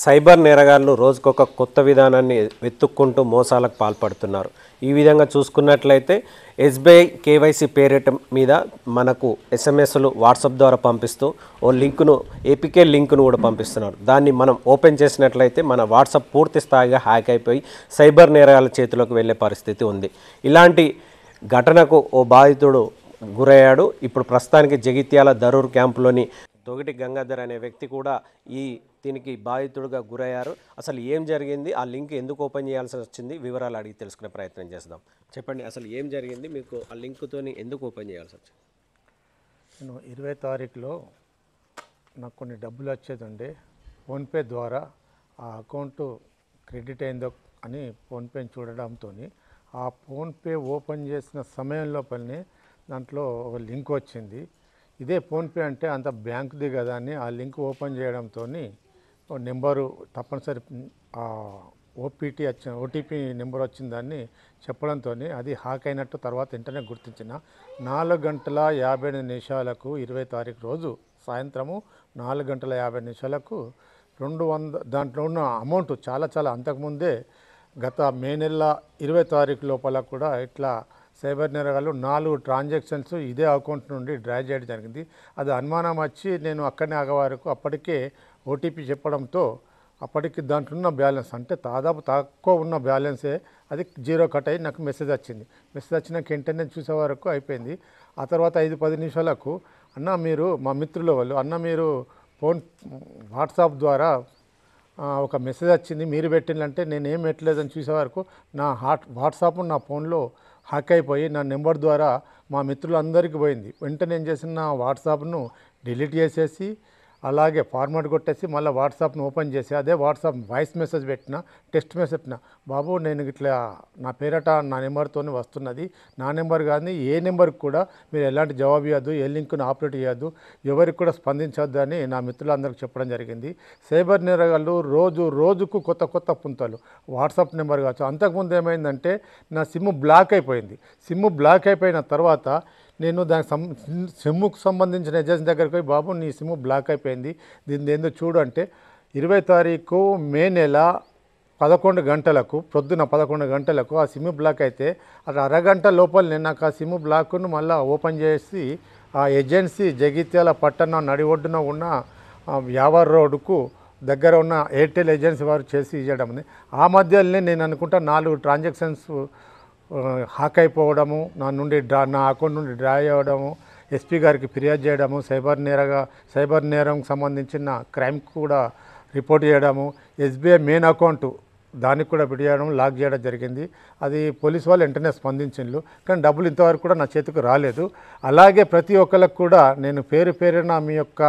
cyber నేరగాళ్లు రోజుకొక కొత్త విధానాన్ని వెతుక్కుంటూ మోసాలకు పాల్పడుతున్నారు ఈ విధంగా చూసుకున్నట్లయితే ఎస్బీఐ కేవైసీ పేరిట మీద మనకు ఎస్ఎంఎస్లు వాట్సాప్ ద్వారా పంపిస్తూ ఓ లింకును ఏపీకే లింకును కూడా పంపిస్తున్నారు దాన్ని మనం ఓపెన్ చేసినట్లయితే మన వాట్సాప్ పూర్తి స్థాయిగా హ్యాక్ అయిపోయి సైబర్ నేరగాళ్ళ చేతిలోకి వెళ్ళే పరిస్థితి ఉంది ఇలాంటి ఘటనకు ఓ బాధితుడు గురయ్యాడు ఇప్పుడు ప్రస్తుతానికి జగిత్యాల దరూర్ క్యాంపులోని తొగిటి గంగాధర్ అనే వ్యక్తి కూడా ఈ దీనికి బాధితుడిగా గురయ్యారు అసలు ఏం జరిగింది ఆ లింక్ ఎందుకు ఓపెన్ చేయాల్సి వచ్చింది వివరాలు అడిగి తెలుసుకునే ప్రయత్నం చేద్దాం చెప్పండి అసలు ఏం జరిగింది మీకు ఆ లింక్తో ఎందుకు ఓపెన్ చేయాల్సి వచ్చింది నేను ఇరవై తారీఖులో నాకు కొన్ని డబ్బులు వచ్చేదండి ఫోన్పే ద్వారా ఆ అకౌంటు క్రెడిట్ అయిందో అని ఫోన్పేని చూడడంతో ఆ ఫోన్పే ఓపెన్ చేసిన సమయం లోపలనే దాంట్లో ఒక లింక్ వచ్చింది ఇదే ఫోన్పే అంటే అంత బ్యాంకుది కదా అని ఆ లింక్ ఓపెన్ చేయడంతో నెంబరు తప్పనిసరి ఓపీటీ వచ్చిన ఓటీపీ నెంబర్ వచ్చిందని చెప్పడంతో అది హాక్ అయినట్టు తర్వాత వెంటనే గుర్తించిన నాలుగు గంటల యాభై నిమిషాలకు ఇరవై తారీఖు రోజు సాయంత్రము నాలుగు గంటల యాభై నిమిషాలకు రెండు వంద దాంట్లో ఉన్న అమౌంట్ చాలా చాలా అంతకుముందే గత మే నెల ఇరవై తారీఖు లోపల కూడా ఇట్లా సైబర్ నేరగాళ్ళు నాలుగు ట్రాన్జాక్షన్స్ ఇదే అకౌంట్ నుండి డ్రా చేయడం జరిగింది అది అనుమానం వచ్చి నేను అక్కడనే ఆగవారకు అప్పటికే ఓటీపీ చెప్పడంతో అప్పటికి దాంట్లో ఉన్న బ్యాలెన్స్ అంటే దాదాపు తక్కువ ఉన్న బ్యాలెన్సే అది జీరో కట్ అయ్యి నాకు మెసేజ్ వచ్చింది మెసేజ్ వచ్చినాక వెంటనే చూసే వరకు అయిపోయింది ఆ తర్వాత ఐదు పది నిమిషాలకు అన్న మీరు మా మిత్రుల వాళ్ళు అన్న మీరు ఫోన్ వాట్సాప్ ద్వారా ఒక మెసేజ్ వచ్చింది మీరు పెట్టిందంటే ఏం పెట్టలేదని చూసే వరకు నా హాట్ వాట్సాప్ నా ఫోన్లో హ్యాక్ అయిపోయి నా నెంబర్ ద్వారా మా మిత్రులందరికీ పోయింది వెంటనే ఏం చేసిన నా వాట్సాప్ను డిలీట్ చేసేసి అలాగే ఫార్మాట్ కొట్టేసి మళ్ళీ వాట్సాప్ను ఓపెన్ చేసి అదే వాట్సాప్ వాయిస్ మెసేజ్ పెట్టిన టెక్స్ట్ మెసేజ్ పెట్టిన బాబు నేను ఇట్లా నా పేరట నా నెంబర్తో వస్తున్నది నా నెంబర్ కానీ ఏ నెంబర్కి కూడా మీరు ఎలాంటి జవాబు ఇవ్వద్దు ఏ లింక్ను ఆపరేట్ ఇవ్వద్దు ఎవరికి కూడా స్పందించొద్దు అని నా మిత్రులందరికీ చెప్పడం జరిగింది సైబర్ నేరగాళ్ళు రోజు రోజుకు కొత్త కొత్త పుంతలు వాట్సాప్ నెంబర్ కావచ్చు అంతకుముందు ఏమైందంటే నా సిమ్ బ్లాక్ అయిపోయింది సిమ్ బ్లాక్ అయిపోయిన తర్వాత నేను దానికి సం సిమ్ముకు సంబంధించిన ఏజెన్సీ దగ్గరికి పోయి బాబు నీ సిమ్ బ్లాక్ అయిపోయింది దీన్ని ఏందో చూడు అంటే ఇరవై తారీఖు మే నెల పదకొండు గంటలకు ప్రొద్దున పదకొండు గంటలకు ఆ సిమ్ బ్లాక్ అయితే అది అరగంట నేను నాకు ఆ సిమ్ బ్లాక్ను మళ్ళీ ఓపెన్ చేసి ఆ ఏజెన్సీ జగిత్యాల పట్టణం నడి ఒడ్డున ఉన్న వ్యావార్ రోడ్డుకు దగ్గర ఉన్న ఎయిర్టెల్ ఏజెన్సీ వారు చేసి ఇవ్వడం ఆ మధ్యలోనే నేను అనుకుంటా నాలుగు ట్రాన్జాక్షన్స్ హాక్ అయిపోవడము నా నుండి డ్రా నా అకౌంట్ నుండి డ్రా అవ్వడము ఎస్పీ గారికి ఫిర్యాదు చేయడము సైబర్ నేరగా సైబర్ నేరం సంబంధించిన క్రైమ్ కూడా రిపోర్ట్ చేయడము ఎస్బీఐ మెయిన్ అకౌంట్ దానికి కూడా విడియడం లాక్ చేయడం జరిగింది అది పోలీస్ వాళ్ళు వెంటనే స్పందించిండ్రు కానీ డబ్బులు ఇంతవరకు కూడా నా చేతికి రాలేదు అలాగే ప్రతి ఒక్కరికి కూడా నేను పేరు పేరున మీ యొక్క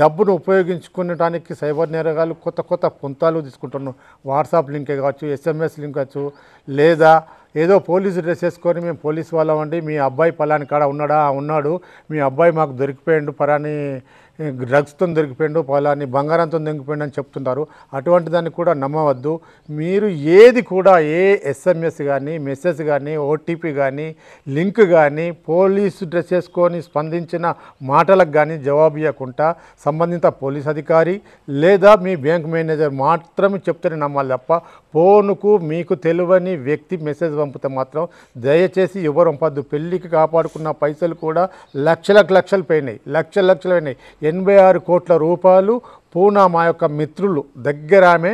డబ్బును ఉపయోగించుకునడానికి సైబర్ నేరగాలు కొత్త కొత్త పుంతాలు తీసుకుంటున్నాను వాట్సాప్ లింకే కావచ్చు ఎస్ఎంఎస్ లింక్ కావచ్చు లేదా ఏదో పోలీసు డ్రెస్ వేసుకొని మేము పోలీస్ వాళ్ళం అండి మీ అబ్బాయి పలాని కాడ ఉన్నాడా ఉన్నాడు మీ అబ్బాయి మాకు దొరికిపోయాడు పరాని డ్రగ్స్తో దొరికిపోయిండు పొలాన్ని బంగారంతో దొరికిపోయిండు అని చెప్తున్నారు అటువంటి దాన్ని కూడా నమ్మవద్దు మీరు ఏది కూడా ఏ ఎస్ఎంఎస్ కానీ మెసేజ్ కానీ ఓటీపీ కానీ లింక్ కానీ పోలీసు డ్రెస్ వేసుకొని స్పందించిన మాటలకు కానీ జవాబు ఇవ్వకుండా సంబంధిత పోలీస్ అధికారి లేదా మీ బ్యాంక్ మేనేజర్ మాత్రమే చెప్తేనే నమ్మాలి తప్ప ఫోన్కు మీకు తెలియని వ్యక్తి మెసేజ్ పంపితే మాత్రం దయచేసి ఎవరు పంపద్దు పెళ్ళికి కాపాడుకున్న పైసలు కూడా లక్షలకు లక్షలు పోయినాయి లక్షల లక్షలు పోయినాయి ఎనభై ఆరు కోట్ల రూపాయలు పూనా మా యొక్క మిత్రులు దగ్గర ఆమె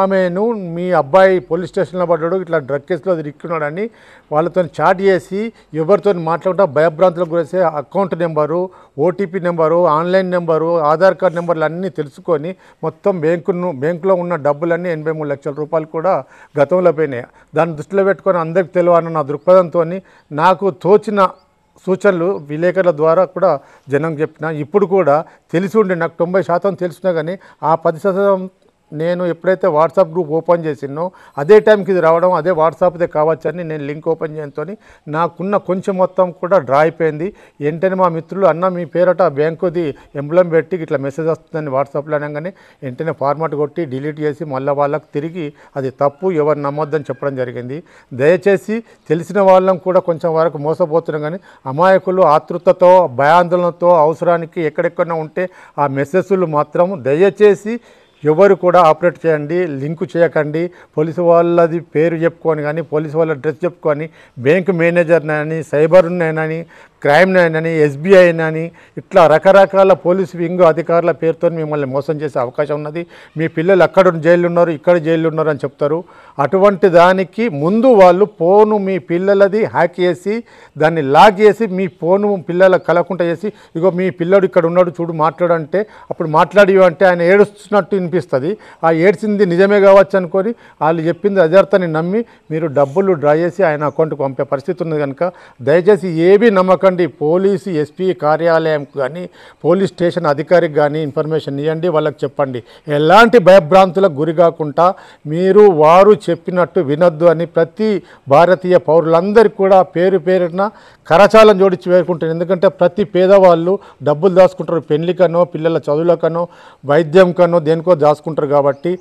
ఆమెను మీ అబ్బాయి పోలీస్ స్టేషన్లో పడ్డాడు ఇట్లా డ్రగ్ కేసులో దిక్కున్నాడని వాళ్ళతో చాట్ చేసి ఎవరితో మాట్లాడటం భయభ్రాంతులకు గురేసే account number OTP number online number Aadhaar card నెంబర్లు అన్నీ తెలుసుకొని మొత్తం బ్యాంకును బ్యాంకులో ఉన్న డబ్బులన్నీ ఎనభై మూడు లక్షల రూపాయలు కూడా గతంలో పోయినాయి దాన్ని దృష్టిలో పెట్టుకొని అందరికి తెలియాలన్న నా దృక్పథంతో నాకు తోచిన సూచనలు విలేకరుల ద్వారా కూడా జనం చెప్పిన ఇప్పుడు కూడా తెలిసి ఉండే నాకు తొంభై శాతం తెలిసినా కానీ ఆ పది శాతం నేను ఎప్పుడైతే వాట్సాప్ గ్రూప్ ఓపెన్ చేసినో అదే టైంకి ఇది రావడం అదే వాట్సాప్దే కావచ్చని నేను లింక్ ఓపెన్ చేయడంతో నాకున్న కొంచెం మొత్తం కూడా డ్రా అయిపోయింది వెంటనే మా మిత్రులు అన్న మీ పేరట బ్యాంకుది ఎంబ్లం పెట్టి ఇట్లా మెసేజ్ వస్తుందని వాట్సాప్లో అనగానే వెంటనే ఫార్మాట్ కొట్టి డిలీట్ చేసి మళ్ళీ వాళ్ళకి తిరిగి అది తప్పు ఎవరు నమ్మొద్దని చెప్పడం జరిగింది దయచేసి తెలిసిన వాళ్ళం కూడా కొంచెం వరకు మోసపోతున్నాం కానీ అమాయకులు ఆతృతతో భయాందోళనతో అవసరానికి ఎక్కడెక్కడ ఉంటే ఆ మెసేజ్లు మాత్రం దయచేసి ఎవరు కూడా ఆపరేట్ చేయండి లింకు చేయకండి పోలీసు వాళ్ళది పేరు చెప్పుకొని కానీ పోలీసు వాళ్ళ డ్రెస్ చెప్పుకొని బ్యాంక్ మేనేజర్నైనా సైబర్నైనా క్రైమ్ అని ఎస్బీఐ అని ఇట్లా రకరకాల పోలీసు వింగ్ అధికారుల పేరుతో మిమ్మల్ని మోసం చేసే అవకాశం ఉన్నది మీ పిల్లలు అక్కడ జైలు ఉన్నారు ఇక్కడ జైలు ఉన్నారు అని చెప్తారు అటువంటి దానికి ముందు వాళ్ళు ఫోను మీ పిల్లలది హ్యాక్ చేసి దాన్ని లాగ్ చేసి మీ ఫోను పిల్లలకు కలగకుండా చేసి ఇగో మీ పిల్లడు ఇక్కడ ఉన్నాడు చూడు మాట్లాడంటే అప్పుడు మాట్లాడి అంటే ఆయన ఏడుస్తున్నట్టు వినిపిస్తుంది ఆ ఏడ్చింది నిజమే కావచ్చు అనుకొని వాళ్ళు చెప్పింది అజార్థని నమ్మి మీరు డబ్బులు డ్రా చేసి ఆయన అకౌంట్కి పంపే పరిస్థితి ఉంది కనుక దయచేసి ఏవి నమ్మకం ఇవ్వండి పోలీసు ఎస్పీ కార్యాలయంకు కానీ పోలీస్ స్టేషన్ అధికారికి కానీ ఇన్ఫర్మేషన్ ఇవ్వండి వాళ్ళకి చెప్పండి ఎలాంటి భయభ్రాంతులకు గురి కాకుండా మీరు వారు చెప్పినట్టు వినొద్దు అని ప్రతి భారతీయ పౌరులందరికీ కూడా పేరు పేరున కరచాలం జోడించి వేరుకుంటారు ఎందుకంటే ప్రతి పేదవాళ్ళు డబ్బులు దాచుకుంటారు పెళ్లికనో పిల్లల చదువులకనో వైద్యంకనో దేనికో దాచుకుంటారు కాబట్టి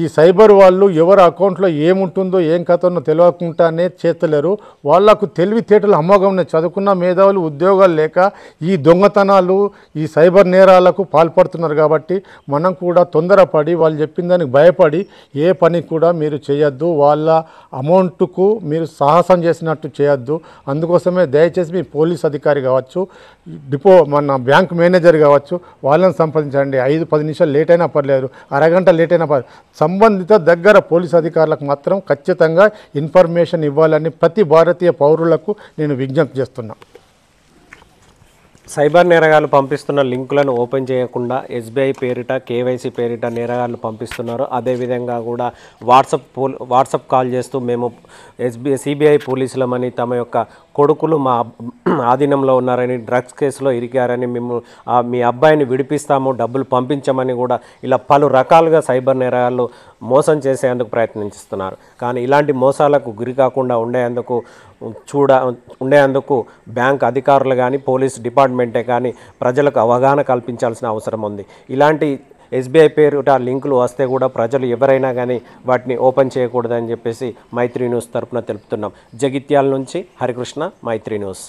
ఈ సైబర్ వాళ్ళు ఎవరి అకౌంట్లో ఏముంటుందో ఏం కథనో తెలియకుండానే చేస్తలేరు వాళ్ళకు తెలివితేటలు అమ్మోగం చదువుకున్న మేధావులు ఉద్యోగాలు లేక ఈ దొంగతనాలు ఈ సైబర్ నేరాలకు పాల్పడుతున్నారు కాబట్టి మనం కూడా తొందరపడి వాళ్ళు చెప్పిన దానికి భయపడి ఏ పని కూడా మీరు చేయొద్దు వాళ్ళ అమౌంట్కు మీరు సాహసం చేసినట్టు చేయొద్దు అందుకోసమే దయచేసి మీ పోలీస్ అధికారి కావచ్చు డిపో మన బ్యాంక్ మేనేజర్ కావచ్చు వాళ్ళని సంప్రదించండి ఐదు పది నిమిషాలు లేట్ అయినా పర్లేదు అరగంట లేట్ అయినా పర్లేదు సంబంధిత దగ్గర పోలీస్ అధికారులకు మాత్రం ఖచ్చితంగా ఇన్ఫర్మేషన్ ఇవ్వాలని ప్రతి భారతీయ పౌరులకు నేను విజ్ఞప్తి చేస్తున్నాను సైబర్ నేరగాలు పంపిస్తున్న లింకులను ఓపెన్ చేయకుండా ఎస్బీఐ పేరిట కేవైసీ పేరిట నేరగాళ్ళు పంపిస్తున్నారు అదేవిధంగా కూడా వాట్సాప్ పో వాట్సాప్ కాల్ చేస్తూ మేము ఎస్బీ సిబిఐ పోలీసులమని తమ యొక్క కొడుకులు మా ఆధీనంలో ఉన్నారని డ్రగ్స్ కేసులో ఇరికారని మేము మీ అబ్బాయిని విడిపిస్తాము డబ్బులు పంపించమని కూడా ఇలా పలు రకాలుగా సైబర్ నేరగాళ్ళు మోసం చేసేందుకు ప్రయత్నిస్తున్నారు కానీ ఇలాంటి మోసాలకు గురి కాకుండా ఉండేందుకు చూడ ఉండేందుకు బ్యాంక్ అధికారులు కానీ పోలీస్ డిపార్ట్మెంటే కానీ ప్రజలకు అవగాహన కల్పించాల్సిన అవసరం ఉంది ఇలాంటి ఎస్బీఐ పేరుట లింకులు వస్తే కూడా ప్రజలు ఎవరైనా కానీ వాటిని ఓపెన్ చేయకూడదని చెప్పేసి మైత్రి న్యూస్ తరఫున తెలుపుతున్నాం జగిత్యాల నుంచి హరికృష్ణ మైత్రి న్యూస్